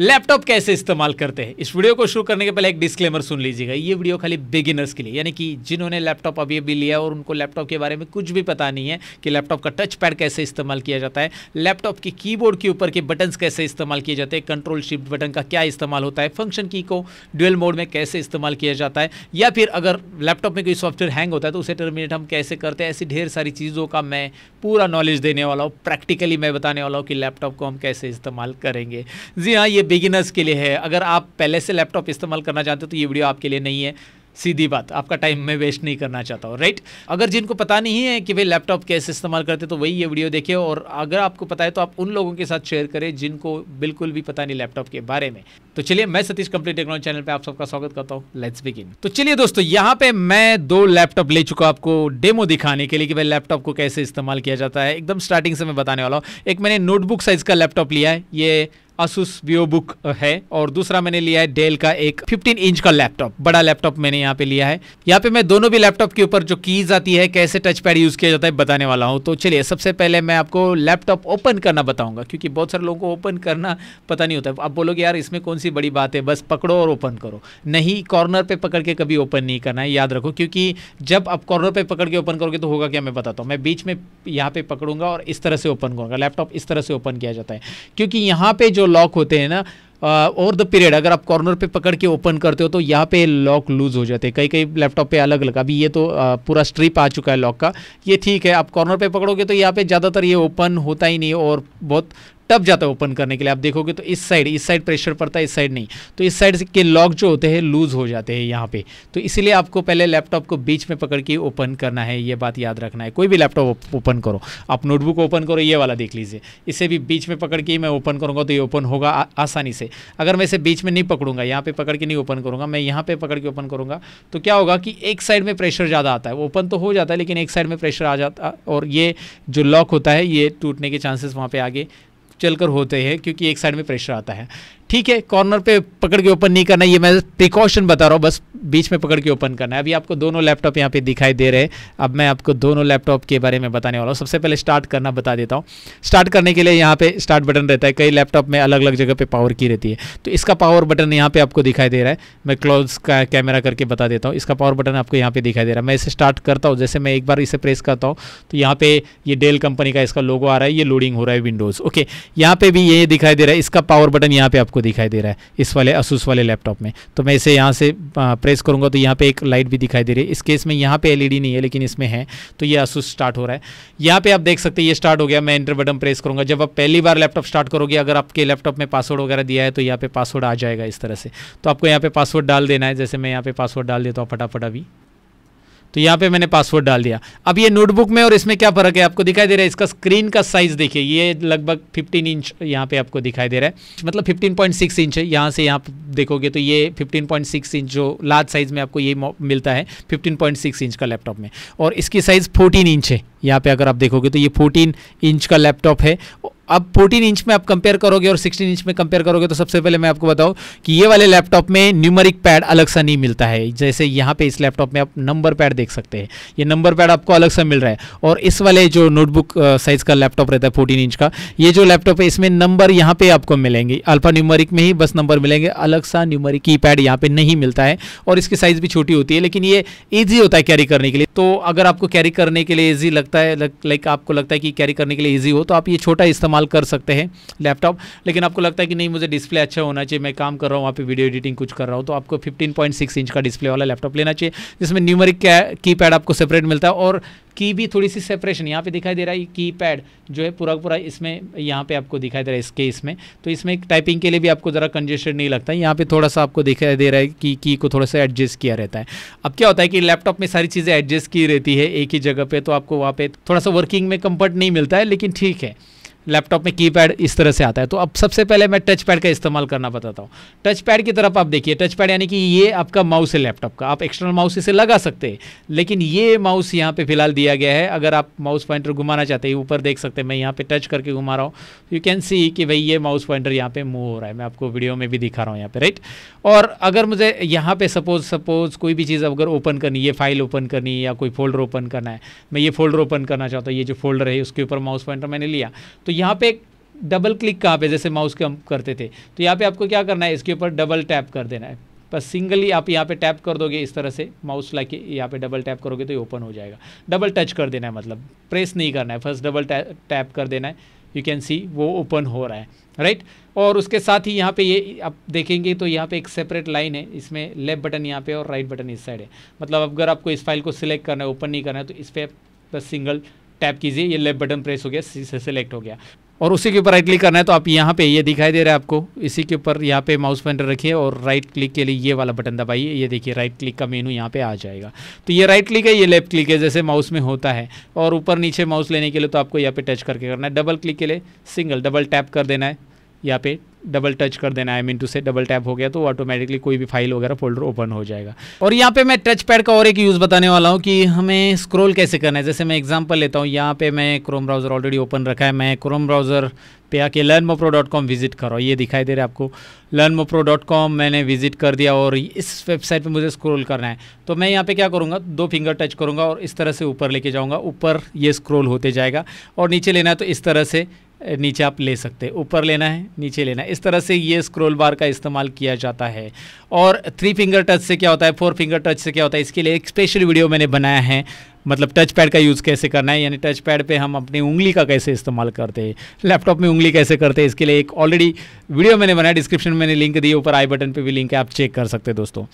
Laptop कैसे इस्तेमाल करते हैं इस वीडियो को शुरू करने के पहले एक डिस्क्लेमर सुन लीजिएगा ये वीडियो खाली बिगिनर्स के लिए यानी कि जिन्होंने लैपटॉप अभी अभी लिया और उनको लैपटॉप के बारे में कुछ भी पता नहीं है कि लैपटॉप का टच पैड कैसे इस्तेमाल किया जाता है लैपटॉप की कीबोर्ड के ऊपर के बटन्स कैसे इस्तेमाल किए जाते हैं कंट्रोल शिफ्ट बटन का क्या इस्तेमाल होता है फंक्शन की को डुअल मोड में कैसे इस्तेमाल किया जाता है या फिर अगर लैपटॉप में कोई सॉफ्टवेयर हैंग होता है तो उसे टर्मिनेट हम कैसे करते हैं ऐसी ढेर सारी चीज़ों का मैं पूरा नॉलेज देने वाला हूँ प्रैक्टिकली मैं बताने वाला हूँ कि लैपटॉप को हम कैसे इस्तेमाल करेंगे जी हाँ ये बिगिनर्स के लिए है अगर आप पहले से लैपटॉप इस्तेमाल करना चाहते हो तो ये वीडियो आपके लिए नहीं है सीधी बात आपका टाइम मैं वेस्ट नहीं करना चाहता हूँ राइट अगर जिनको पता नहीं है कि वे लैपटॉप कैसे इस्तेमाल करते तो वही ये वीडियो देखिए और अगर आपको पता है तो आप उन लोगों के साथ शेयर करें जिनको बिल्कुल भी पता नहीं लैपटॉप के बारे में तो चलिए मैं सतीश कंप्लीट टेक्नोलॉजी चैनल पर आप सबका स्वागत करता हूँ लेट्स बिगिन तो चलिए दोस्तों यहाँ पे मैं दो लैपटॉप ले चुका आपको डेमो दिखाने के लिए कि भाई लैपटॉप को कैसे इस्तेमाल किया जाता है एकदम स्टार्टिंग से मैं बताने वाला हूँ एक मैंने नोटबुक साइज का लैपटॉप लिया है ये असुस वीओ बुक है और दूसरा मैंने लिया है डेल का एक 15 इंच का लैपटॉप बड़ा लैपटॉप मैंने यहाँ पे लिया है यहाँ पे मैं दोनों भी लैपटॉप के ऊपर जो कीज आती है कैसे टच पैड यूज़ किया जाता है बताने वाला हूँ तो चलिए सबसे पहले मैं आपको लैपटॉप ओपन करना बताऊंगा क्योंकि बहुत सारे लोगों को ओपन करना पता नहीं होता आप बोलोगे यार इसमें कौन सी बड़ी बात है बस पकड़ो और ओपन करो नहीं कॉर्नर पर पकड़ के कभी ओपन नहीं करना है याद रखो क्योंकि जब आप कॉर्नर पर पकड़ के ओपन करोगे तो होगा क्या मैं बताता हूँ मैं बीच में यहाँ पे पकड़ूंगा और इस तरह से ओपन करूंगा लैपटॉप इस तरह से ओपन किया जाता है क्योंकि यहाँ पे जो लॉक होते हैं ना और द पीरियड अगर आप कॉर्नर पे पकड़ के ओपन करते हो तो यहाँ पे लॉक लूज हो जाते हैं कई कई लैपटॉप पे अलग अलग अभी ये तो पूरा स्ट्रिप आ चुका है लॉक का ये ठीक है आप कॉर्नर पे पकड़ोगे तो यहाँ पे ज़्यादातर ये ओपन होता ही नहीं और बहुत टप जाता है ओपन करने के लिए आप देखोगे तो इस साइड इस साइड प्रेशर पड़ता है इस साइड नहीं तो इस साइड के लॉक जो होते हैं लूज़ हो जाते हैं यहाँ पे तो इसीलिए आपको पहले लैपटॉप को बीच में पकड़ के ओपन करना है ये बात याद रखना है कोई भी लैपटॉप ओपन करो आप नोटबुक ओपन करो ये वाला देख लीजिए इसे भी बीच में पकड़ के मैं ओपन करूँगा तो ये ओपन होगा आसानी से अगर मैं इसे बीच में नहीं पकड़ूंगा यहाँ पर पकड़ के नहीं ओपन करूँगा मैं यहाँ पर पकड़ के ओपन करूँगा तो क्या होगा कि एक साइड में प्रेशर ज़्यादा आता है ओपन तो हो जाता है लेकिन एक साइड में प्रेशर आ जाता और ये जो लॉक होता है ये टूटने के चांसेस वहाँ पर आगे चलकर होते हैं क्योंकि एक साइड में प्रेशर आता है ठीक है कॉर्नर पे पकड़ के ओपन नहीं करना ये मैं प्रिकॉशन बता रहा हूँ बस बीच में पकड़ के ओपन करना है अभी आपको दोनों लैपटॉप यहाँ पे दिखाई दे रहे हैं अब मैं आपको दोनों लैपटॉप के बारे में बताने वाला हूँ सबसे पहले स्टार्ट करना बता देता हूँ स्टार्ट करने के लिए यहाँ पे स्टार्ट बटन रहता है कई लैपटॉप में अलग अलग जगह पर पावर की रहती है तो इसका पावर बटन यहाँ पर आपको दिखाई दे रहा है मैं क्लोज का कैमरा करके बता देता हूँ इसका पावर बटन आपको यहाँ पर दिखाई दे रहा है मैं इसे स्टार्ट करता हूँ जैसे मैं एक बार इसे प्रेस करता हूँ तो यहाँ पे ये डेल कंपनी का इसका लोगो आ रहा है ये लोडिंग हो रहा है विंडोज़ ओके यहाँ पे भी ये दिखाई दे रहा है इसका पावर बटन यहाँ पर आपको आपको दिखाई दे रहा है इस वाले असूस वाले लैपटॉप में तो मैं इसे यहाँ से प्रेस करूँगा तो यहाँ पे एक लाइट भी दिखाई दे रही है इस केस में यहाँ पे एलईडी e नहीं है लेकिन इसमें है तो ये असूस स्टार्ट हो रहा है यहाँ पे आप देख सकते हैं ये स्टार्ट हो गया मैं इंटर बटन प्रेस करूँगा जब आप पहली बार लैपटॉप स्टार्ट करोगे अगर आपके लैपटॉप में पासवर्ड वगैरह दिया है तो यहाँ पे पासवर्ड आ जाएगा इस तरह से तो आपको यहाँ पे पासवर्ड डाल देना है जैसे मैं यहाँ पे पासवर्ड डाल देता हूँ फटाफट अभी तो यहाँ पे मैंने पासवर्ड डाल दिया अब ये नोटबुक में और इसमें क्या फ़र्क है आपको दिखाई दे रहा है इसका स्क्रीन का साइज़ देखिए ये लगभग 15 इंच यहाँ पे आपको दिखाई दे रहा है मतलब 15.6 इंच है यहाँ से यहाँ देखोगे तो ये 15.6 इंच जो लार्ज साइज़ में आपको ये मिलता है 15.6 इंच का लैपटॉप में और इसकी साइज़ फोर्टीन इंच है यहाँ पर अगर आप देखोगे तो ये फोर्टीन इंच का लैपटॉप है अब 14 इंच में आप कंपेयर करोगे और 16 इंच में कंपेयर करोगे तो सबसे पहले मैं आपको बताऊं कि ये वाले लैपटॉप में न्यूमेरिक पैड अलग सा नहीं मिलता है जैसे यहाँ पे इस लैपटॉप में आप नंबर पैड देख सकते हैं ये नंबर पैड आपको अलग सा मिल रहा है और इस वाले जो नोटबुक साइज़ का लैपटॉप रहता है फोर्टीन इंच का ये जो लैपटॉप है इसमें नंबर यहाँ पे आपको मिलेंगे अल्फा न्यूमरिक में ही बस नंबर मिलेंगे अलग सा न्यूमरिक की पैड यहाँ पे नहीं मिलता है और इसकी साइज़ भी छोटी होती है लेकिन ये ईजी होता है कैरी करने के लिए तो अगर आपको कैरी करने के लिए ईजी लगता है लाइक आपको लगता है कि कैरी करने के लिए ईजी हो तो आप ये छोटा इस्तेमाल इस्तेमाल कर सकते हैं लैपटॉप लेकिन आपको लगता है कि नहीं मुझे डिस्प्ले अच्छा होना चाहिए मैं काम कर रहा हूँ वहाँ पर वीडियो एडिटिंग कुछ कर रहा हूँ तो आपको 15.6 इंच का डिस्प्ले वाला लैपटॉप लेना चाहिए जिसमें न्यूमरिक की पैड आपको सेपरेट मिलता है और की भी थोड़ी सी सेपरेशन यहाँ पे दिखाई दे रहा है की पैड जो है पूरा पूरा इसमें यहाँ पे आपको दिखाई दे रहा है इसके इसमें तो इसमें टाइपिंग के लिए भी आपको ज़रा कंजेस्टेड नहीं लगता है यहाँ पे थोड़ा सा आपको दिखाई दे रहा है कि की को थोड़ा सा एडजस्ट किया रहता है अब क्या होता है कि लैपटॉप में सारी चीज़ें एडजस्ट की रहती है एक ही जगह पर तो आपको वहाँ पर थोड़ा सा वर्किंग में कम्फर्ट नहीं मिलता है लेकिन ठीक है लैपटॉप में कीपैड इस तरह से आता है तो अब सबसे पहले मैं टच पैड का इस्तेमाल करना बताता हूँ टच पैड की तरफ आप देखिए टच पैड यानी कि ये आपका माउस है लैपटॉप का आप एक्सटर्नल माउस इसे लगा सकते हैं लेकिन ये माउस यहाँ पे फिलहाल दिया गया है अगर आप माउस पॉइंटर घुमाना चाहते हैं ऊपर देख सकते हैं मैं यहाँ पे टच करके घुमा रहा हूँ यू कैन सी कि भाई ये माउस पॉइंटर यहाँ पर मूव हो रहा है मैं आपको वीडियो में भी दिखा रहा हूँ यहाँ पे राइट और अगर मुझे यहाँ पे सपोज सपोज कोई भी चीज़ अगर ओपन करनी ये फाइल ओपन करनी या कोई फोल्डर ओपन करना है मैं ये फोल्डर ओपन करना चाहता हूँ ये जो फोल्डर है उसके ऊपर माउस पॉइंटर मैंने लिया तो यहाँ पे एक डबल क्लिक कहाँ पे जैसे माउस के हम करते थे तो यहाँ पे आपको क्या करना है इसके ऊपर डबल टैप कर देना है बस सिंगली आप यहाँ पे टैप कर दोगे इस तरह से माउस ला के यहाँ पे डबल टैप करोगे तो ये ओपन हो जाएगा डबल टच कर देना है मतलब प्रेस नहीं करना है फर्स्ट डबल टैप कर देना है यू कैन सी वो ओपन हो रहा है राइट right? और उसके साथ ही यहाँ पे ये आप देखेंगे तो यहाँ पे एक सेपरेट लाइन है इसमें लेफ्ट बटन यहाँ पे और राइट बटन इस साइड है मतलब अगर आपको इस फाइल को सिलेक्ट करना है ओपन नहीं करना है तो इस पर बस सिंगल टैप कीजिए ये लेफ्ट बटन प्रेस हो गया से सिलेक्ट हो गया और उसी के ऊपर राइट क्लिक करना है तो आप यहाँ पे ये दिखाई दे रहा है आपको इसी के ऊपर यहाँ पे माउस पॉइंटर रखिए और राइट क्लिक के लिए ये वाला बटन दबाइए ये देखिए राइट क्लिक का मेनू यहाँ पे आ जाएगा तो ये राइट क्लिक है ये लेफ्ट क्लिक है जैसे माउस में होता है और ऊपर नीचे माउस लेने के लिए तो आपको यहाँ पे टच करके करना है डबल क्लिक के लिए सिंगल डबल टैप कर देना है यहाँ पे डबल टच कर देना है मीन टू से डबल टैप हो गया तो ऑटोमेटिकली कोई भी फाइल वगैरह फोल्डर ओपन हो जाएगा और यहाँ पे मैं टच पैड का और एक यूज़ बताने वाला हूँ कि हमें स्क्रॉल कैसे करना है जैसे मैं एग्जांपल लेता हूँ यहाँ पे मैं क्रोम ब्राउज़र ऑलरेडी ओपन रखा है मैं क्रोम ब्राउज़र पे आके लर्न मोप्रो डॉट कॉम विजिट करो ये दिखाई दे रहा है आपको लर्न मोप्रो डॉट कॉम मैंने विजिट कर दिया और इस वेबसाइट पर मुझे स्क्रोल करना है तो मैं यहाँ पर क्या करूँगा दो फिंगर टच करूँगा और इस तरह से ऊपर लेके जाऊँगा ऊपर ये स्क्रोल होते जाएगा और नीचे लेना है तो इस तरह से नीचे आप ले सकते हैं ऊपर लेना है नीचे लेना है इस तरह से ये स्क्रोल बार का इस्तेमाल किया जाता है और थ्री फिंगर टच से क्या होता है फोर फिंगर टच से क्या होता है इसके लिए एक स्पेशल वीडियो मैंने बनाया है मतलब टच पैड का यूज़ कैसे करना है यानी टच पैड पर हम अपनी उंगली का कैसे इस्तेमाल करते हैं लैपटॉप में उंगली कैसे करते हैं इसके लिए एक ऑलरेडी वीडियो मैंने बनाया डिस्क्रिप्शन में मैंने लिंक दी ऊपर आई बटन पर भी लिंक है आप चेक कर सकते हैं दोस्तों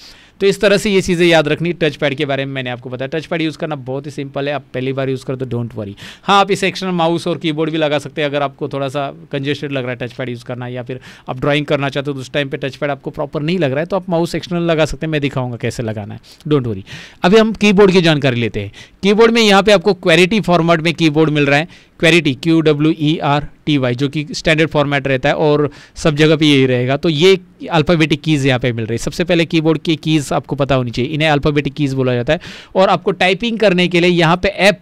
तो इस तरह से ये चीज़ें याद रखनी टच पैड के बारे में मैंने आपको बताया टच पैड यूज़ करना बहुत ही सिंपल है आप पहली बार यूज़ करो तो डोंट वरी हाँ आप इसे एक्शनल माउस और कीबोर्ड भी लगा सकते हैं अगर आपको थोड़ा सा कंजेस्टेड लग रहा है टच पैड यूज़ करना या फिर आप ड्राइंग करना चाहते हो तो उस टाइम पर टच पैड आपको प्रॉपर नहीं लग रहा है तो आप माउस एक्सटर्नल लगा सकते हैं मैं दिखाऊंगा कैसे लगाना है डोंट वरी अभी हम कीबोर्ड की जानकारी लेते हैं कीबोर्ड में यहाँ पे आपको क्वेरिटी फॉर्मेट में कीबोर्ड मिल रहा है qwerty Q W E R T Y जो कि स्टैंडर्ड फॉर्मेट रहता है और सब जगह पे यही रहेगा तो ये अल्फ़ाबेटिक कीज़ यहाँ पे मिल रही है सबसे पहले कीबोर्ड की कीज़ आपको पता होनी चाहिए इन्हें अल्फ़ाबेटिक कीज़ बोला जाता है और आपको टाइपिंग करने के लिए यहाँ पे ऐप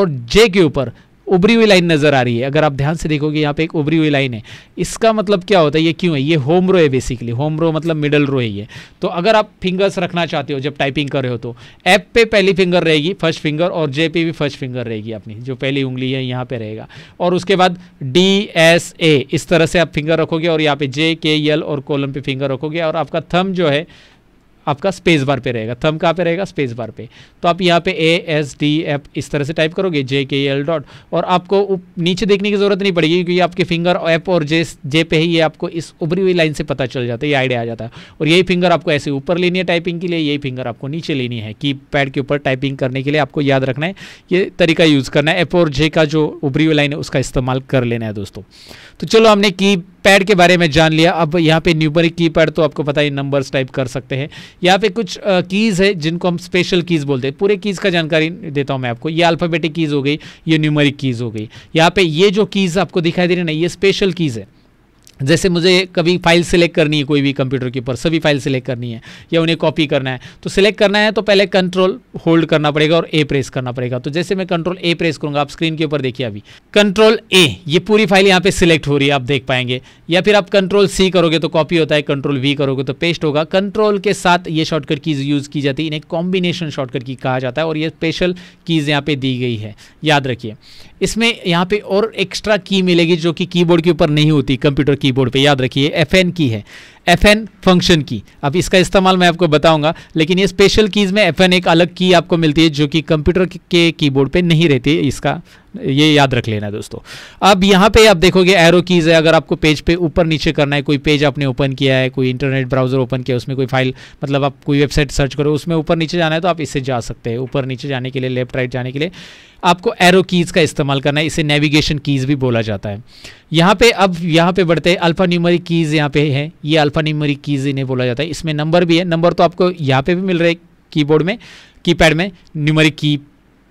और जे के ऊपर उभरी हुई लाइन नज़र आ रही है अगर आप ध्यान से देखोगे यहाँ पे एक उभरी हुई लाइन है इसका मतलब क्या होता है ये क्यों है ये होम रो है बेसिकली होम रो मतलब मिडल रो है ये तो अगर आप फिंगर्स रखना चाहते हो जब टाइपिंग कर रहे हो तो ऐप पे पहली फिंगर रहेगी फर्स्ट फिंगर और जे पे भी फर्स्ट फिंगर रहेगी अपनी जो पहली उंगली है यहाँ पे रहेगा और उसके बाद डी एस ए इस तरह से आप फिंगर रखोगे और यहाँ पे जे के यल और कोलम पे फिंगर रखोगे और आपका थम जो है आपका स्पेस बार पे रहेगा थम कहाँ पे रहेगा स्पेस बार पे तो आप यहाँ पे ए एस डी एफ इस तरह से टाइप करोगे जे के एल डॉट और आपको नीचे देखने की ज़रूरत नहीं पड़ेगी क्योंकि आपके फिंगर एप और जे जे पे ही ये आपको इस उभरी हुई लाइन से पता चल जाता है ये आइडिया आ जाता है और यही फिंगर आपको ऐसे ऊपर लेनी है टाइपिंग के लिए यही फिंगर आपको नीचे लेनी है की पैड के ऊपर टाइपिंग करने के लिए आपको याद रखना है ये तरीका यूज़ करना है एप और जे का जो उभरी हुई लाइन है उसका इस्तेमाल कर लेना है दोस्तों तो चलो हमने की पैड के बारे में जान लिया अब यहाँ पे न्यूमरिक की पैड तो आपको पता ही नंबर्स टाइप कर सकते हैं यहाँ पे कुछ कीज़ है जिनको हम स्पेशल कीज़ बोलते हैं पूरे कीज़ का जानकारी देता हूँ मैं आपको ये अल्फ़ाबेटिक कीज़ हो गई ये न्यूमरिक कीज़ हो गई यहाँ पे ये जो कीज़ आपको दिखाई दे रही है ना ये स्पेशल कीज़ है जैसे मुझे कभी फाइल सेलेक्ट करनी है कोई भी कंप्यूटर के ऊपर सभी फाइल सेलेक्ट करनी है या उन्हें कॉपी करना है तो सिलेक्ट करना है तो पहले कंट्रोल होल्ड करना पड़ेगा और ए प्रेस करना पड़ेगा तो जैसे मैं कंट्रोल ए प्रेस करूंगा आप स्क्रीन के ऊपर देखिए अभी कंट्रोल ए ये पूरी फाइल यहाँ पे सिलेक्ट हो रही है आप देख पाएंगे या फिर आप कंट्रोल सी करोगे तो कॉपी होता है कंट्रोल वी करोगे तो पेस्ट होगा कंट्रोल के साथ ये शॉर्टकट कीज यूज़ की जाती है इन्हें कॉम्बिनेशन शॉर्टकट की कहा जाता है और ये स्पेशल कीज़ यहाँ पे दी गई है याद रखिए इसमें यहाँ पे और एक्स्ट्रा की मिलेगी जो कि कीबोर्ड के ऊपर नहीं होती कंप्यूटर कीबोर्ड पे याद रखिए एफ एन की है एफ एन फंक्शन की अब इसका इस्तेमाल मैं आपको बताऊंगा लेकिन ये स्पेशल कीज़ में एफ एन एक अलग की आपको मिलती है जो कि कंप्यूटर के कीबोर्ड पे नहीं रहती है इसका ये याद रख लेना दोस्तों अब यहाँ पे आप देखोगे एरो कीज़ है अगर आपको पेज पे ऊपर नीचे करना है कोई पेज आपने ओपन किया है कोई इंटरनेट ब्राउज़र ओपन किया उसमें कोई फाइल मतलब आप कोई वेबसाइट सर्च करो उसमें ऊपर नीचे जाना है तो आप इससे जा सकते हैं ऊपर नीचे जाने के लिए लेफ्ट राइट जाने के लिए आपको एरो कीज़ का इस्तेमाल करना है इसे नेविगेशन कीज़ भी बोला जाता है यहाँ पे अब यहाँ पे बढ़ते हैं अल्फा न्यूमरिक कीज़ यहाँ पे हैं ये अल्फा न्यूमरिक कीज़ इन्हें बोला जाता है इसमें नंबर भी है नंबर तो आपको यहाँ पे भी मिल रहे है कीबोर्ड में कीपैड में न्यूमरिक की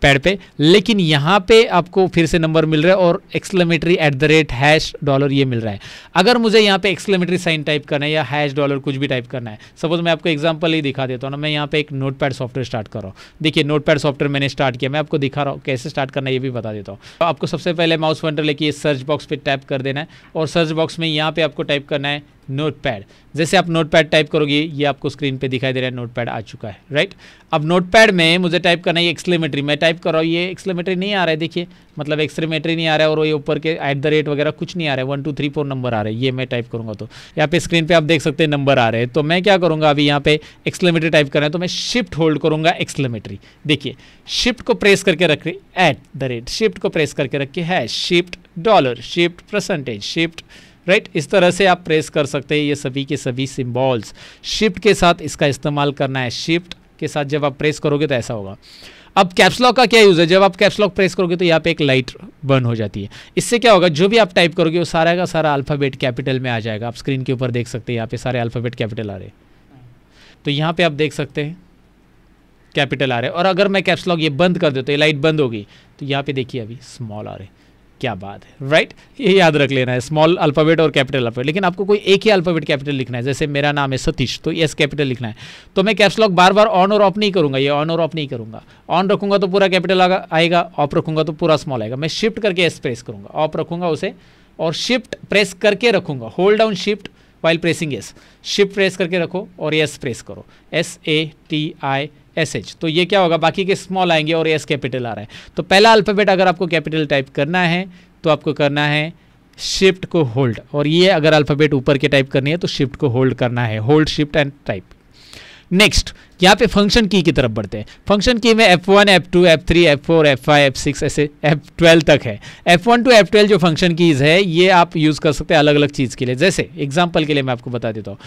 पैड पे लेकिन यहाँ पे आपको फिर से नंबर मिल रहा है और exclamatory at the rate hash dollar ये मिल रहा है अगर मुझे यहाँ पे एक्सलेमेटरी साइन टाइप करना है या हैश डॉलर कुछ भी टाइप करना है सपोज मैं आपको एग्जांपल ही दिखा देता हूँ ना मैं यहाँ पे एक नोट सॉफ्टवेयर स्टार्ट कर रहा हूँ देखिए नोट सॉफ्टवेयर मैंने स्टार्ट किया मैं आपको दिखा रहा हूँ कैसे स्टार्ट करना है ये भी बता देता हूँ तो आपको सबसे पहले माउस पॉइंटर लेके सर्च बॉक्स पर टैप कर देना है और सर्च बॉक्स में यहाँ पर आपको टाइप करना है नोटपैड जैसे आप नोटपैड टाइप करोगे ये आपको स्क्रीन पे दिखाई दे रहा है नोटपैड आ चुका है राइट अब नोटपैड में मुझे टाइप करना है एक्सलेमेटरी मैं टाइप कर रहा हूँ ये एक्सलेमेटरी नहीं आ रहा है देखिए मतलब एक्सलेमेटरी नहीं आ रहा है और ये ऊपर के एट द रेट वगैरह कुछ नहीं आ रहा है one two three four number आ रहे हैं ये मैं टाइप करूँगा तो यहाँ पे स्क्रीन पर आप देख सकते हैं नंबर आ रहे हैं तो मैं क्या करूँगा अभी यहाँ पे एक्सलेमेटरी टाइप करना है तो मैं शिफ्ट होल्ड करूँगा एक्सलेमेटरी देखिए शिफ्ट को प्रेस करके रख रही एट द रेट शिफ्ट को प्रेस करके रखिए है shift dollar shift percentage shift right right? इस तरह से आप प्रेस कर सकते हैं ये सभी के सभी सिम्बॉल्स शिफ्ट के साथ इसका इस्तेमाल करना है शिफ्ट के साथ जब आप प्रेस करोगे तो ऐसा होगा अब कैप्सलॉक का क्या यूज़ है जब आप कैप्सलॉक प्रेस करोगे तो यहाँ पे एक लाइट बर्न हो जाती है इससे क्या होगा जो भी आप टाइप करोगे वो सारा का सारा अल्फ़ाबेट कैपिटल में आ जाएगा आप स्क्रीन के ऊपर देख सकते हैं यहाँ पे सारे अल्फ़ाबेट कैपिटल आ रहे तो यहाँ पे आप देख सकते हैं कैपिटल आ रहे और अगर मैं कैप्सलॉक ये बंद कर देता तो ये लाइट बंद होगी तो यहाँ पर देखिए अभी स्मॉल आ रहे हैं क्या बात है राइट ये याद रख लेना है स्मॉल अल्फ़ाबेट और कैपिटल अल्फ़ाबेट लेकिन आपको कोई एक ही अल्फ़ाबेट कैपिटल लिखना है जैसे मेरा नाम है सतीश तो यस कैपिटल लिखना है तो मैं कैप्स लॉक बार बार ऑन और ऑफ नहीं करूंगा ये ऑन और ऑफ नहीं करूँगा ऑन रखूँगा तो पूरा कैपिटल आएगा ऑफ रखूँगा तो पूरा स्मॉल आएगा मैं शिफ्ट करके एस प्रेस करूँगा ऑफ रखूँगा उसे और शिफ्ट प्रेस करके रखूंगा hold down shift while pressing S shift press करके रखो और एस प्रेस करो S A T I S H तो ये क्या होगा बाकी के स्मॉल आएंगे और एस कैपिटल आ रहा है तो पहला अल्फ़ाबेट अगर आपको कैपिटल टाइप करना है तो आपको करना है शिफ्ट को होल्ड और ये अगर अल्फ़ाबेट ऊपर के टाइप करनी है तो शिफ्ट को होल्ड करना है hold shift and type next यहाँ पे फंक्शन की की तरफ बढ़ते हैं फंक्शन की में F one F two F three F four F five F six ऐसे एफ ट्वेल्व तक है F one two F twelve जो फंक्शन कीज़ है ये आप यूज़ कर सकते हैं अलग अलग चीज़ के लिए जैसे एग्जाम्पल के लिए मैं आपको बता देता हूँ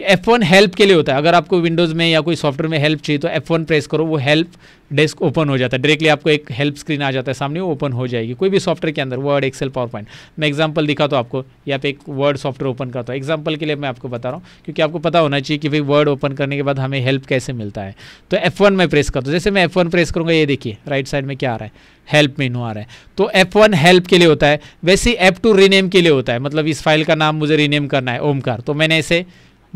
एफ वन हेल्प के लिए होता है अगर आपको विंडोज़ में या कोई सॉफ्टवेयर में हेल्प चाहिए तो एफ वन प्रेस करो वो हेल्प डेस्क ओपन हो जाता है डायरेक्टली आपको एक हेल्प स्क्रीन आ जाता है सामने वो ओपन हो जाएगी कोई भी सॉफ्टवेयर के अंदर वर्ड एक्सेल पावर पॉइंट मैं एग्जाम्पल दिखाता तो आपको या पे एक वर्ड सॉफ्टवेयर ओपन करता हूँ एग्जाम्पल के लिए मैं आपको बता रहा हूँ क्योंकि आपको पता होना चाहिए कि भाई वर्ड ओपन करने के बाद हमें हेल्प कैसे मिलता है तो एफ वन में प्रेस करता हूँ जैसे मैं एफ वन प्रेस करूँगा ये देखिए राइट साइड में क्या आ रहा है हेल्प मेनू आ रहा है तो एफ वन हेल्प के लिए होता है वैसे ही एफ टू रीनेम के लिए होता है मतलब इस फाइल का नाम मुझे रीनेम करना है ओमकार तो मैंने ऐसे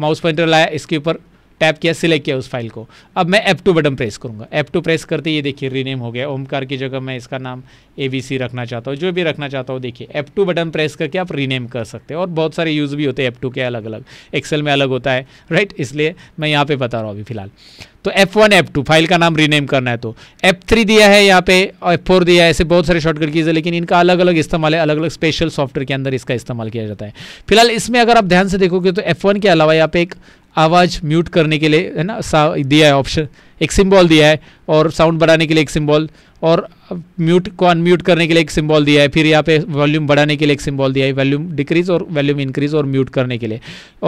माउस पॉइंटर लाया इसके ऊपर टैप किया सिलेक्ट किया उस फाइल को अब मैं एप टू बटन प्रेस करूँगा एप टू प्रेस करते ये देखिए रीनेम हो गया ओमकार की जगह मैं इसका नाम ए रखना चाहता हूँ जो भी रखना चाहता हूँ देखिए एप टू बटन प्रेस करके आप रीनेम कर सकते हैं और बहुत सारे यूज़ भी होते हैं एप टू के अलग अलग एक्सेल में अलग होता है राइट इसलिए मैं यहाँ पर बता रहा हूँ अभी फिलहाल तो F1, F2 फाइल का नाम रीनेम करना है तो F3 दिया है यहाँ पे F4 दिया है ऐसे बहुत सारे शॉर्टकट कीज है लेकिन इनका अलग अलग इस्तेमाल है अलग अलग स्पेशल सॉफ्टवेयर के अंदर इसका इस्तेमाल किया जाता है फिलहाल इसमें अगर आप ध्यान से देखोगे तो F1 के अलावा यहाँ पे एक आवाज़ म्यूट करने के लिए है ना सा दिया है ऑप्शन एक सिम्बॉल दिया है और साउंड बढ़ाने के लिए एक सिंबल और म्यूट को अनम्यूट करने के लिए एक सिम्बॉल दिया है फिर यहाँ पे वॉल्यूम बढ़ाने के लिए एक सिम्बॉल दिया है वॉल्यूम डिक्रीज और वॉल्यूम इंक्रीज और म्यूट करने के लिए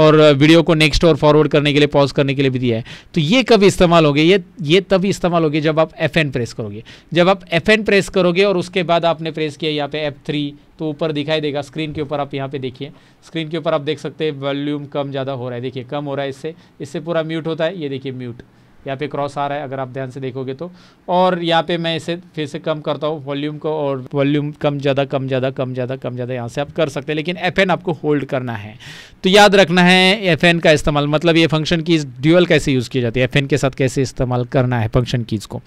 और वीडियो को नेक्स्ट और फॉरवर्ड करने के लिए पॉज करने के लिए भी दिया है तो ये कब इस्तेमाल होगी ये ये तभी इस्तेमाल होगी जब आप एफ प्रेस करोगे जब आप एफ प्रेस करोगे और उसके बाद आपने प्रेस किया यहाँ पे एफ तो ऊपर दिखाई देगा स्क्रीन के ऊपर आप यहाँ पे देखिए स्क्रीन के ऊपर आप देख सकते हैं वॉल्यूम कम ज़्यादा हो रहा है देखिए कम हो रहा है इससे इससे पूरा म्यूट होता है ये देखिए म्यूट यहाँ पे क्रॉस आ रहा है अगर आप ध्यान से देखोगे तो और यहाँ पे मैं इसे फिर से कम करता हूँ वॉल्यूम को और वॉल्यूम कम ज़्यादा कम ज़्यादा कम ज़्यादा कम ज़्यादा यहाँ से आप कर सकते हैं लेकिन एफ आपको होल्ड करना है तो याद रखना है एफ का इस्तेमाल मतलब ये फंक्शन कीज़ ड्यूअल कैसे यूज़ की जाती है एफ के साथ कैसे इस्तेमाल करना है फंक्शन कीज़ को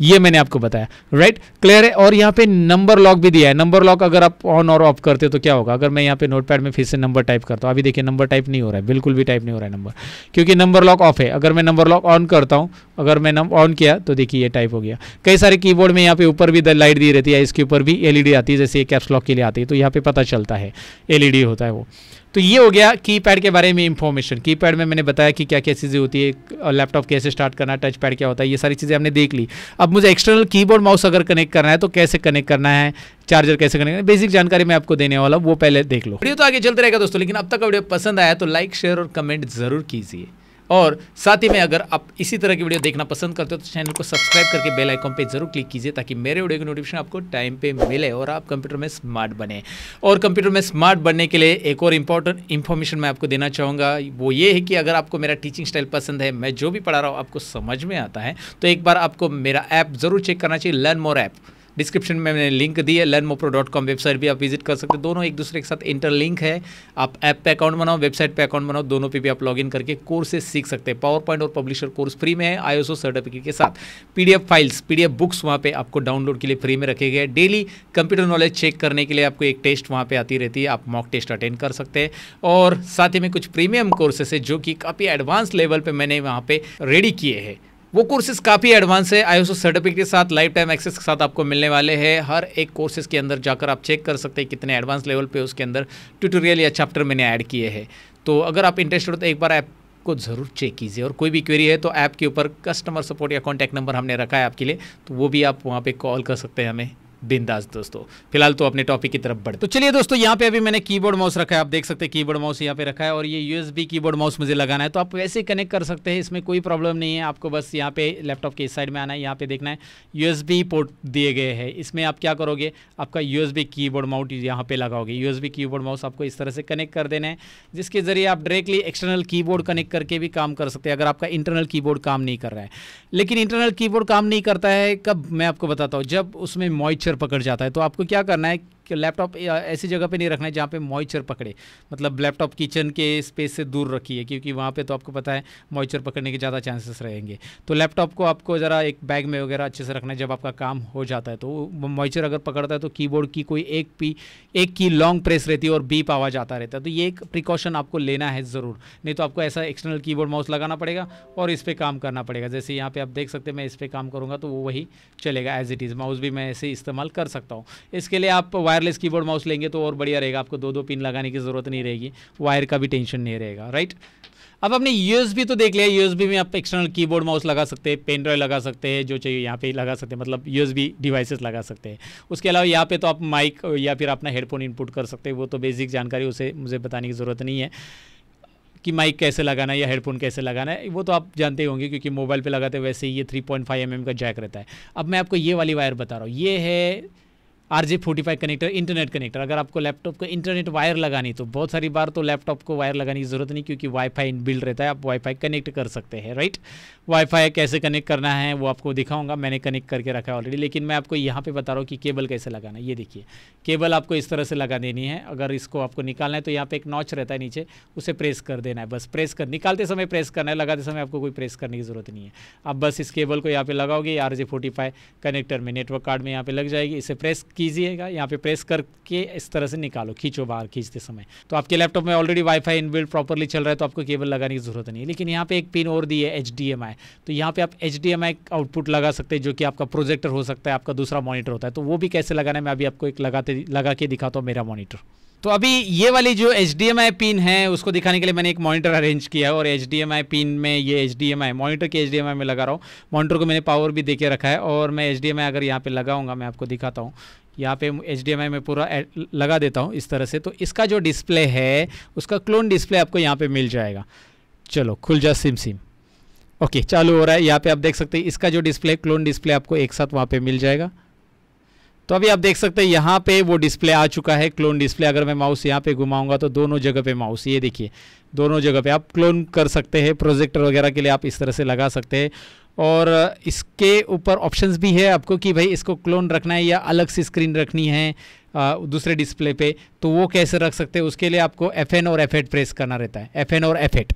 ये मैंने आपको बताया राइट क्लियर है और यहाँ पे नंबर लॉक भी दिया है नंबर लॉक अगर आप ऑन और ऑफ करते हो तो क्या होगा अगर मैं यहाँ पे नोटपैड में फिर से नंबर टाइप करता हूँ अभी देखिए नंबर टाइप नहीं हो रहा है बिल्कुल भी टाइप नहीं हो रहा है नंबर क्योंकि नंबर लॉक ऑफ है अगर मैं नंबर लॉक ऑन करता हूँ अगर मैं नम ऑन किया तो देखिए ये टाइप हो गया कई सारे की में यहाँ पे ऊपर भी लाइट दी रहती है इसके ऊपर भी एलईडी आती है जैसे कैप्स लॉक के लिए आती है तो यहाँ पे पता चलता है एलईडी होता है वो तो ये हो गया कीपैड के बारे में इंफॉर्मेशन कीपैड में मैंने बताया कि क्या क्या चीज़ें होती है लैपटॉप कैसे स्टार्ट करना टच पैड क्या होता है ये सारी चीज़ें हमने देख ली अब मुझे एक्सटर्नल कीबोर्ड माउस अगर कनेक्ट करना है तो कैसे कनेक्ट करना है चार्जर कैसे कनेक्ट करना है बेसिक जानकारी मैं आपको देने वाला हूँ वो पहले देख लो वीडियो तो आगे चलते रहेगा दोस्तों लेकिन अब तक वीडियो पसंद आया तो लाइक शेयर और कमेंट जरूर कीजिए और साथ ही में अगर आप इसी तरह की वीडियो देखना पसंद करते हो तो चैनल को सब्सक्राइब करके बेल आइकॉन पे जरूर क्लिक कीजिए ताकि मेरे वीडियो की नोटिफिकेशन आपको टाइम पे मिले और आप कंप्यूटर में स्मार्ट बने और कंप्यूटर में स्मार्ट बनने के लिए एक और इम्पॉर्टेंट इन्फॉर्मेशन मैं आपको देना चाहूँगा वो ये है कि अगर आपको मेरा टीचिंग स्टाइल पसंद है मैं जो भी पढ़ा रहा हूँ आपको समझ में आता है तो एक बार आपको मेरा ऐप ज़रूर चेक करना चाहिए लर्न मोर ऐप डिस्क्रिप्शन में मैंने लिंक दी है लर्न मोप्रो डॉट कॉम वेबसाइट भी आप विजिट कर सकते हैं दोनों एक दूसरे के साथ इंटरलिंक है आप ऐप पे अकाउंट बनाओ वेबसाइट पे अकाउंट बनाओ दोनों पे भी आप लॉगिन करके कोर्सेज सीख सकते हैं पावर पॉइंट और पब्लिशर कोर्स फ्री में है आई सर्टिफिकेट के साथ पी फाइल्स पी बुक्स वहाँ पर आपको डाउनलोड के लिए फ्री में रखे गए डेली कंप्यूटर नॉलेज चेक करने के लिए आपको एक टेस्ट वहाँ पर आती रहती है आप मॉक टेस्ट अटेंड कर सकते हैं और साथ ही में कुछ प्रीमियम कोर्सेस है जो कि काफ़ी एडवांस लेवल पर मैंने वहाँ पर रेडी किए हैं वो कोर्सेज काफ़ी एडवांस है आई सर्टिफिकेट के साथ लाइफ टाइम एक्सेस के साथ आपको मिलने वाले हैं हर एक कोर्सेज के अंदर जाकर आप चेक कर सकते हैं कितने एडवांस लेवल पे उसके अंदर ट्यूटोरियल या चैप्टर मैंने ऐड किए हैं तो अगर आप इंटरेस्टेड हो तो एक बार ऐप को ज़रूर चेक कीजिए और कोई भी क्वेरी है तो ऐप के ऊपर कस्टमर सपोर्ट या कॉन्टैक्ट नंबर हमने रखा है आपके लिए तो वो भी आप वहाँ पर कॉल कर सकते हैं हमें बिंदास दोस्तों फिलहाल तो अपने टॉपिक की तरफ बढ़ तो चलिए दोस्तों यहाँ पे अभी मैंने कीबोर्ड माउस रखा है आप देख सकते हैं कीबोर्ड माउस यहाँ पे रखा है और ये यूएसबी कीबोर्ड माउस मुझे लगाना है तो आप वैसे कनेक्ट कर सकते हैं इसमें कोई प्रॉब्लम नहीं है आपको बस यहाँ पे लैपटॉप के इस साइड में आना है यहाँ पे देखना है यू पोर्ट दिए गए हैं इसमें आप क्या करोगे आपका की बोर्ड माउट यहाँ पे लगाओगे यू एस माउस आपको इस तरह से कनेक्ट कर देना है जिसके जरिए आप डायरेक्टली एक्सटर्नल की कनेक्ट करके भी काम कर सकते हैं अगर आपका इंटरनल की काम नहीं कर रहा है लेकिन इंटरनल की काम नहीं करता है कब मैं आपको बताता हूँ जब उसमें मॉइच पिक्चर पकड़ जाता है तो आपको क्या करना है कि लैपटॉप ऐसी जगह पे नहीं रखना है जहाँ पे मॉइचर पकड़े मतलब लैपटॉप किचन के स्पेस से दूर रखिए क्योंकि वहाँ पे तो आपको पता है मॉइचर पकड़ने के ज़्यादा चांसेस रहेंगे तो लैपटॉप को आपको ज़रा एक बैग में वगैरह अच्छे से रखना है जब आपका काम हो जाता है तो मॉइचर अगर पकड़ता है तो की की कोई एक पी एक की लॉन्ग प्रेस रहती है और बीप आवाज़ आता रहता है तो ये एक प्रिकॉशन आपको लेना है ज़रूर नहीं तो आपको ऐसा एक्सटर्नल की माउस लगाना पड़ेगा और इस पर काम करना पड़ेगा जैसे यहाँ पर आप देख सकते हैं मैं इस पर काम करूँगा तो वो वही चलेगा एज इट इज़ माउस भी मैं ऐसे इस्तेमाल कर सकता हूँ इसके लिए आप वायर वायरलेस कीबोर्ड माउस लेंगे तो और बढ़िया रहेगा आपको दो दो पिन लगाने की ज़रूरत नहीं रहेगी वायर का भी टेंशन नहीं रहेगा राइट अब आपने यूएसबी तो देख लिया यूएसबी में आप एक्सटर्नल कीबोर्ड माउस लगा सकते हैं पेन ड्राइव लगा सकते हैं जो चाहिए यहाँ पे लगा सकते हैं मतलब यूएसबी डिवाइसेस लगा सकते हैं उसके अलावा यहाँ पे तो आप माइक या फिर अपना हेडफोन इनपुट कर सकते हैं वो तो बेसिक जानकारी उसे मुझे बताने की ज़रूरत नहीं है कि माइक कैसे लगाना है या हेडफोन कैसे लगाना है वो तो आप जानते ही होंगे क्योंकि मोबाइल पर लगाते वैसे ही ये थ्री पॉइंट mm का जैक रहता है अब मैं आपको ये वाली वायर बता रहा हूँ ये है R J forty five connector internet connector अगर आपको लैपटॉप को इंटरनेट वायर लगानी तो बहुत सारी बार तो लैपटॉप को वायर लगाने की ज़रूरत नहीं क्योंकि वाईफाई बिल्ड रहता है आप वाईफाई कनेक्ट कर सकते हैं राइट वाईफाई कैसे कनेक्ट करना है वो आपको दिखाऊंगा मैंने कनेक्ट करके रखा है ऑलरेडी लेकिन मैं आपको यहाँ पर बता रहा हूँ कि केबल कैसे लगाना है ये देखिए केबल आपको इस तरह से लगा देनी है अगर इसको आपको निकालना है तो यहाँ पर एक नॉच रहता है नीचे उसे प्रेस कर देना है बस प्रेस कर निकालते समय प्रेस करना है लगाते समय आपको कोई प्रेस करने की ज़रूरत नहीं है आप बस इस केबल को यहाँ पर लगाओगे R J forty five connector में नेटवर्क कार्ड में यहाँ पर लग जाएगी इसे प्रेस कीजिएगा यहाँ पे प्रेस करके इस तरह से निकालो खींचो बाहर खींचते समय तो आपके लैपटॉप में ऑलरेडी वाईफाई इनबिल्ड प्रॉपरली चल रहा है तो आपको केबल लगाने की जरूरत नहीं है लेकिन यहाँ पे एक पिन और दी है एच तो यहाँ पे आप एच आउटपुट लगा सकते हैं जो कि आपका प्रोजेक्टर हो सकता है आपका दूसरा मॉनिटर होता है तो वो भी कैसे लगाना है मैं अभी आपको एक लगाते लगा के दिखाता हूँ मेरा मॉनिटर तो अभी ये वाली जो एच पिन है उसको दिखाने के लिए मैंने एक मॉनिटर अरेंज किया है और एच पिन में ये एच मॉनिटर के एच में लगा रहा हूँ मॉनिटर को मैंने पावर भी देके रखा है और मैं एच अगर यहाँ पर लगाऊंगा मैं आपको दिखाता हूँ यहाँ पे एच में पूरा लगा देता हूँ इस तरह से तो इसका जो डिस्प्ले है उसका क्लोन डिस्प्ले आपको यहाँ पे मिल जाएगा चलो खुल जा सिम सिम ओके चालू हो रहा है यहाँ पे आप देख सकते हैं इसका जो डिस्प्ले क्लोन डिस्प्ले आपको एक साथ वहाँ पे मिल जाएगा तो अभी आप देख सकते हैं यहाँ पे वो डिस्प्ले आ चुका है क्लोन डिस्प्ले अगर मैं माउस यहाँ पे घुमाऊंगा तो दोनों जगह पे माउस ये देखिए दोनों जगह पे आप क्लोन कर सकते हैं प्रोजेक्टर वगैरह के लिए आप इस तरह से लगा सकते हैं और इसके ऊपर ऑप्शंस भी है आपको कि भाई इसको क्लोन रखना है या अलग से स्क्रीन रखनी है दूसरे डिस्प्ले पे तो वो कैसे रख सकते हैं उसके लिए आपको एफ और एफ प्रेस करना रहता है एफ और एफ एट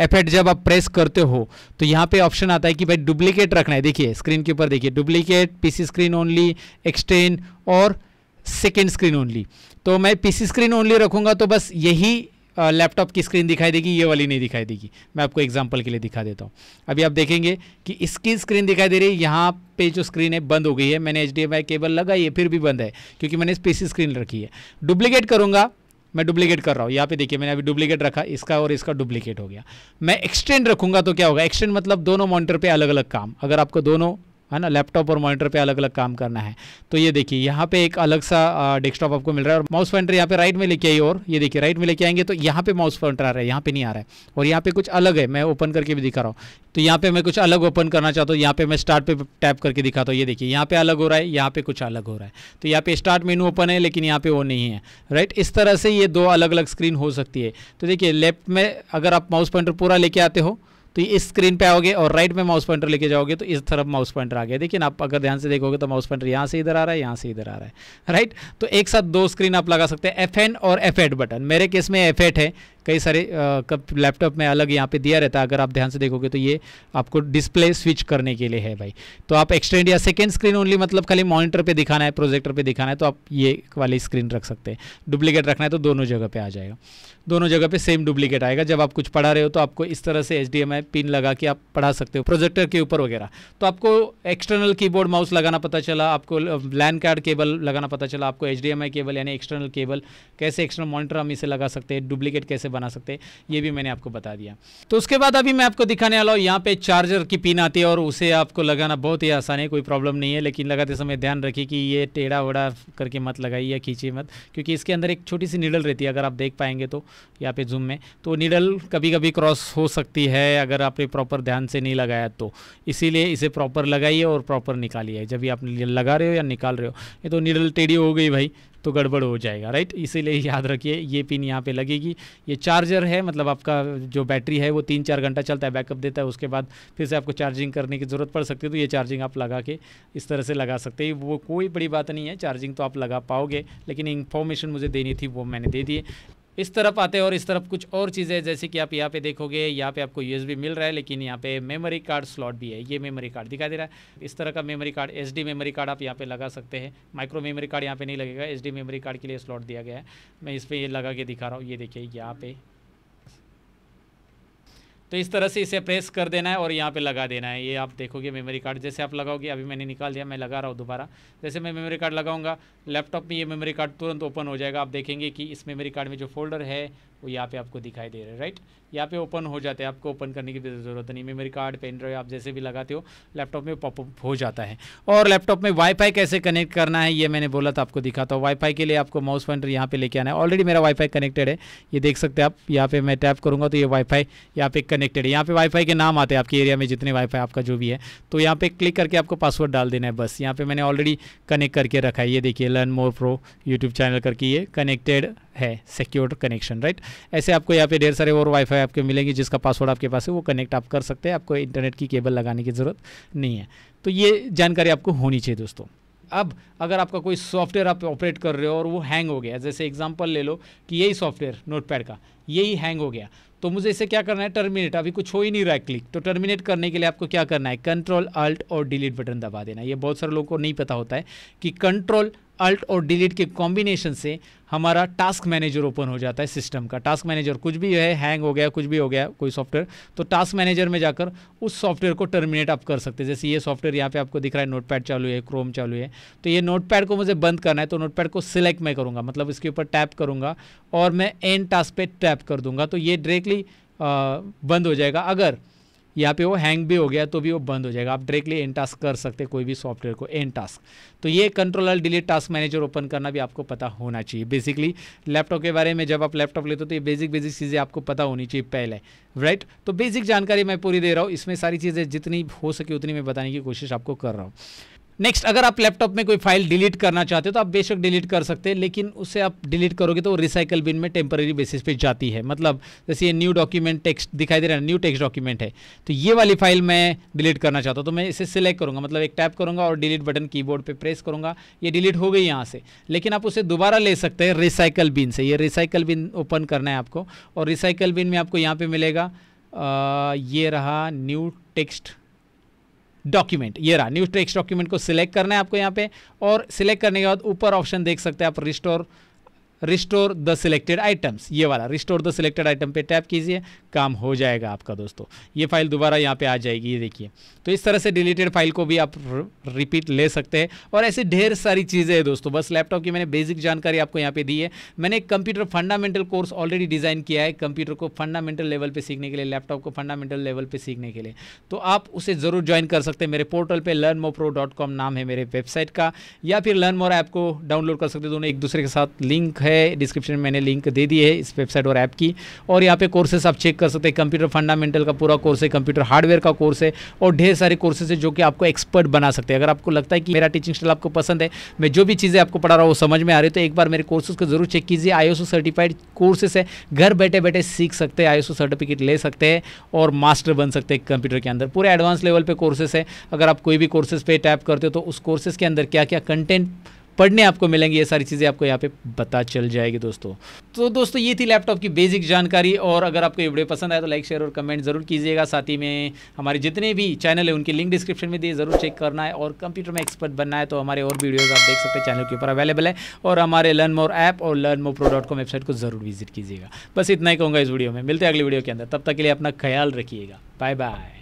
एफ एफ जब आप प्रेस करते हो तो यहाँ पे ऑप्शन आता है कि भाई डुप्लीकेट रखना है देखिए स्क्रीन के ऊपर देखिए duplicate PC screen only extend और सेकेंड स्क्रीन ओनली तो मैं पीसी स्क्रीन ओनली रखूँगा तो बस यही लैपटॉप की स्क्रीन दिखाई देगी ये वाली नहीं दिखाई देगी मैं आपको एग्जाम्पल के लिए दिखा देता हूँ अभी आप देखेंगे कि इसकी स्क्रीन दिखाई दे रही है यहाँ पे जो स्क्रीन है बंद हो गई है मैंने एच केबल लगाई है फिर भी बंद है क्योंकि मैंने स्पेसी स्क्रीन रखी है डुप्लीकेट करूँगा मैं डुप्लीकेट कर रहा हूँ यहाँ पे देखिए मैंने अभी डुप्लीकेट रखा इसका और इसका डुप्लीकेट हो गया मैं एक्सटेंड रखूँगा तो क्या होगा एक्सटेंड मतलब दोनों मॉनिटर पे अलग अलग काम अगर आपको दोनों है ना लैपटॉप और मॉनिटर पे अलग अलग काम करना है तो ये देखिए यहाँ पे एक अलग सा डेस्कटॉप आपको मिल रहा है और माउस पॉइंटर यहाँ पे राइट में लेके आई और ये देखिए राइट में लेके आएंगे तो यहाँ पे माउस पॉइंटर आ रहा है यहाँ पे नहीं आ रहा है और यहाँ पे कुछ अलग है मैं ओपन करके भी दिखा रहा हूँ तो यहाँ पे मैं कुछ अलग ओपन करना चाहता हूँ यहाँ पे मैं स्टार्ट पे टैप करके दिखाता हूँ ये देखिए यहाँ पे अलग हो रहा है यहाँ पे कुछ अलग हो रहा है तो यहाँ पे स्टार्ट मेनू ओपन है लेकिन यहाँ पे वो नहीं है राइट इस तरह से ये दो अलग अलग स्क्रीन हो सकती है तो देखिए लेफ्ट में अगर आप माउस पॉइंटर पूरा लेके आते हो तो ये स्क्रीन पे आओगे और राइट में माउस पॉइंटर लेके जाओगे तो इस तरफ माउस पॉइंटर आ गया देखिए आप अगर ध्यान से देखोगे तो माउस पॉइंटर यहाँ से इधर आ रहा है यहाँ से इधर आ रहा है राइट तो एक साथ दो स्क्रीन आप लगा सकते हैं एफ और एफ बटन मेरे केस में एफ है कई सारे कब लैपटॉप में अलग यहाँ पे दिया रहता है अगर आप ध्यान से देखोगे तो ये आपको डिस्प्ले स्विच करने के लिए है भाई तो आप एक्सटेंड या सेकेंड स्क्रीन ओनली मतलब खाली मॉनिटर पे दिखाना है प्रोजेक्टर पे दिखाना है तो आप ये वाली स्क्रीन रख सकते हैं डुप्लीकेट रखना है तो दोनों जगह पर आ जाएगा दोनों जगह पर सेम डुप्लीकेट आएगा जब आप कुछ पढ़ा रहे हो तो आपको इस तरह से एच पिन लगा के आप पढ़ा सकते हो प्रोजेक्टर के ऊपर वगैरह तो आपको एक्सटर्नल कीबोर्ड माउस लगाना पता चला आपको लैन कार्ड केबल लगाना पता चला आपको एच केबल यानी एक्सटर्नल केबल कैसे एक्सटर्नल मॉनिटर हम इसे लगा सकते हैं डुप्लीकेट कैसे बना सकते ये भी मैंने आपको बता दिया तो उसके बाद अभी मैं आपको दिखाने वाला हूँ यहाँ पे चार्जर की पिन आती है और उसे आपको लगाना बहुत ही आसान है कोई प्रॉब्लम नहीं है लेकिन लगाते समय ध्यान रखिए कि ये टेढ़ा वेढ़ा करके मत लगाइए या खींचिए मत क्योंकि इसके अंदर एक छोटी सी निडल रहती है अगर आप देख पाएंगे तो यहाँ पे जूम में तो निडल कभी कभी क्रॉस हो सकती है अगर आपने प्रॉपर ध्यान से नहीं लगाया तो इसीलिए इसे प्रॉपर लगाइए और प्रॉपर निकालिए जब भी आप लगा रहे हो या निकाल रहे हो ये तो निडल टेढ़ी हो गई भाई तो गड़बड़ हो जाएगा राइट इसीलिए याद रखिए ये पिन यहाँ पे लगेगी ये चार्जर है मतलब आपका जो बैटरी है वो तीन चार घंटा चलता है बैकअप देता है उसके बाद फिर से आपको चार्जिंग करने की ज़रूरत पड़ सकती है तो ये चार्जिंग आप लगा के इस तरह से लगा सकते हैं वो कोई बड़ी बात नहीं है चार्जिंग तो आप लगा पाओगे लेकिन इन्फॉर्मेशन मुझे देनी थी वो मैंने दे दिए इस तरफ आते हैं और इस तरफ कुछ और चीज़ें जैसे कि आप यहाँ पे देखोगे यहाँ पे आपको यूएसबी मिल रहा है लेकिन यहाँ पे मेमोरी कार्ड स्लॉट भी है ये मेमोरी कार्ड दिखाई दे रहा है इस तरह का memory card S memory card आप यहाँ पर लगा सकते हैं माइक्रो मेमोरी कार्ड यहाँ पर नहीं लगेगा एस मेमोरी कार्ड के लिए स्लॉट दिया गया है मैं इस पर ये लगा के दिखा रहा हूँ ये देखिए यहाँ पे तो इस तरह से इसे प्रेस कर देना है और यहाँ पे लगा देना है ये आप देखोगे मेमोरी कार्ड जैसे आप लगाओगे अभी मैंने निकाल दिया मैं लगा रहा हूँ दोबारा जैसे मैं मेमोरी कार्ड लगाऊंगा लैपटॉप में ये मेमोरी कार्ड तुरंत ओपन हो जाएगा आप देखेंगे कि इस मेमोरी कार्ड में जो फोल्डर है वो यहाँ पे आपको दिखाई दे रहे हैं राइट यहाँ पे ओपन हो जाते हैं आपको ओपन करने की ज़रूरत नहीं मेमोरी कार्ड पेन ड्राइव आप जैसे भी लगाते हो लैपटॉप में पॉपअप हो जाता है और लैपटॉप में वाईफाई कैसे कनेक्ट करना है ये मैंने बोला था आपको दिखाता हूँ वाईफाई के लिए आपको माउस पॉइंटर यहाँ पे लेके आना है ऑलरेडी मेरा वाईफाई कनेक्टेड है ये देख सकते आप यहाँ पे मैं टैप करूँगा तो ये वाईफाई यहाँ पे कनेक्टेड है यहाँ पे वाईफाई के नाम आते हैं आपके एरिया में जितने वाईफाई आपका जो भी है तो यहाँ पे क्लिक करके आपको पासवर्ड डाल देना है बस यहाँ पे मैंने ऑलरेडी कनेक्ट करके रखा है ये देखिए learn more pro YouTube channel करके ये कनेक्टेड है सिक्योर कनेक्शन राइट ऐसे आपको यहाँ पे ढेर सारे और वाईफाई आपके मिलेंगे जिसका पासवर्ड आपके पास है वो कनेक्ट आप कर सकते हैं आपको इंटरनेट की केबल लगाने की ज़रूरत नहीं है तो ये जानकारी आपको होनी चाहिए दोस्तों अब अगर आपका कोई सॉफ्टवेयर आप ऑपरेट कर रहे हो और वो हैंग हो गया जैसे एग्जांपल ले लो कि यही सॉफ्टवेयर नोटपैड का यही हैंग हो गया तो मुझे इसे क्या करना है टर्मिनेट अभी कुछ हो ही नहीं रहा है क्लिक तो टर्मिनेट करने के लिए आपको क्या करना है कंट्रोल अल्ट और डिलीट बटन दबा देना ये बहुत सारे लोगों को नहीं पता होता है कि कंट्रोल अल्ट और डिलीट के कॉम्बिनेशन से हमारा टास्क मैनेजर ओपन हो जाता है सिस्टम का टास्क मैनेजर कुछ भी है हैंग हो गया कुछ भी हो गया कोई सॉफ्टवेयर तो टास्क मैनेजर में जाकर उस सॉफ्टवेयर को टर्मिनेट आप कर सकते हैं जैसे ये सॉफ्टवेयर यहाँ पे आपको दिख रहा है नोटपैड चालू है क्रोम चालू है तो ये नोटपैड को मुझे बंद करना है तो नोटपैड को सिलेक्ट मैं करूँगा मतलब इसके ऊपर टैप करूँगा और मैं एन टास्क पर टैप कर दूँगा तो ये डायरेक्टली बंद हो जाएगा अगर यहाँ पे वो हैंग भी हो गया तो भी वो बंद हो जाएगा आप डायरेक्टली एन टास्क कर सकते हैं कोई भी सॉफ्टवेयर को एन टास्क तो ये control L delete task manager open करना भी आपको पता होना चाहिए बेसिकली लैपटॉप के बारे में जब आप लैपटॉप लेते हो तो ये बेसिक बेसिक चीज़ें आपको पता होनी चाहिए पहले राइट तो बेसिक जानकारी मैं पूरी दे रहा हूँ इसमें सारी चीज़ें जितनी हो सके उतनी मैं बताने की कोशिश आपको कर रहा हूँ नेक्स्ट अगर आप लैपटॉप में कोई फाइल डिलीट करना चाहते हो तो आप बेशक डिलीट कर सकते हैं लेकिन उसे आप डिलीट करोगे तो वो रिसाइकल बिन में टेम्पररी बेसिस पे जाती है मतलब जैसे ये न्यू डॉक्यूमेंट टेक्स्ट दिखाई दे रहा है न्यू टेक्स्ट डॉक्यूमेंट है तो ये वाली फाइल मैं डिलीट करना चाहता हूँ तो मैं इसे सिलेक्ट करूँगा मतलब एक टैप करूँगा और डिलीट बटन की पर प्रेस करूँगा ये डिलीट हो गई यहाँ से लेकिन आप उसे दोबारा ले सकते हैं रिसाइकल बिन से ये रिसाइकल बिन ओपन करना है आपको और रिसाइकल बिन में आपको यहाँ पर मिलेगा ये रहा न्यू टेक्स्ट डॉक्यूमेंट ये रहा न्यू टेक्स्ट डॉक्यूमेंट को सिलेक्ट करना है आपको यहाँ पे और सिलेक्ट करने के बाद ऊपर ऑप्शन देख सकते हैं आप restore restore the selected items ये वाला रिस्टोर द सिलेक्टेड आइटम पे टैप कीजिए काम हो जाएगा आपका दोस्तों ये फाइल दोबारा यहाँ पे आ जाएगी ये देखिए तो इस तरह से डिलीटेड फाइल को भी आप रिपीट ले सकते हैं और ऐसी ढेर सारी चीज़ें हैं दोस्तों बस लैपटॉप की मैंने बेसिक जानकारी आपको यहाँ पे दी है मैंने एक computer fundamental course already design किया है कंप्यूटर को फंडामेंटल लेवल पर सीखने के लिए लैपटॉप को फंडामेंटल लेवल पर सीखने के लिए तो आप उसे ज़रूर ज्वाइन कर सकते हैं मेरे पोर्टल पर लर्न नाम है मेरे वेबसाइट का या फिर लर्न मोर ऐप को डाउनलोड कर सकते हैं दोनों एक दूसरे के साथ लिंक है है डिस्क्रिप्शन में मैंने लिंक दे दी है इस वेबसाइट और ऐप की और यहाँ पे कोर्सेस आप चेक कर सकते हैं कंप्यूटर फंडामेंटल का पूरा कोर्स है कंप्यूटर हार्डवेयर का कोर्स है और ढेर सारे कोर्सेस है जो कि आपको एक्सपर्ट बना सकते हैं अगर आपको लगता है कि मेरा टीचिंग स्टाइल आपको पसंद है मैं जो भी चीज़ें आपको पढ़ा रहा हूँ समझ में आ रही है तो एक बार मेरे कोर्सेज को जरूर चेक कीजिए आई सर्टिफाइड कोर्सेस है घर बैठे बैठे सीख सकते हैं आई सर्टिफिकेट ले सकते हैं और मास्टर बन सकते हैं कंप्यूटर के अंदर पूरे एडवांस लेवल पर कोर्सेस है अगर आप कोई भी कोर्सेज पे टैप करते हो तो उस कोर्सेज के अंदर क्या क्या कंटेंट पढ़ने आपको मिलेंगे ये सारी चीज़ें आपको यहाँ पे पता चल जाएगी दोस्तों तो दोस्तों ये थी लैपटॉप की बेसिक जानकारी और अगर आपको ये वीडियो पसंद आया तो लाइक शेयर और कमेंट ज़रूर कीजिएगा साथ ही में हमारे जितने भी चैनल है उनकी लिंक डिस्क्रिप्शन में दिए ज़रूर चेक करना है और कंप्यूटर में एक्सपर्ट बनना है तो हमारे और वीडियोज़ आप देख सकते हैं चैनल के ऊपर अवेलेबल है और हमारे लर्न मोर ऐप और learn more pro dot com website को ज़रूर विजिट कीजिएगा बस इतना ही कहूँगा इस वीडियो में मिलते हैं अगली वीडियो के अंदर तब तक के लिए अपना ख्याल रखिएगा बाय बाय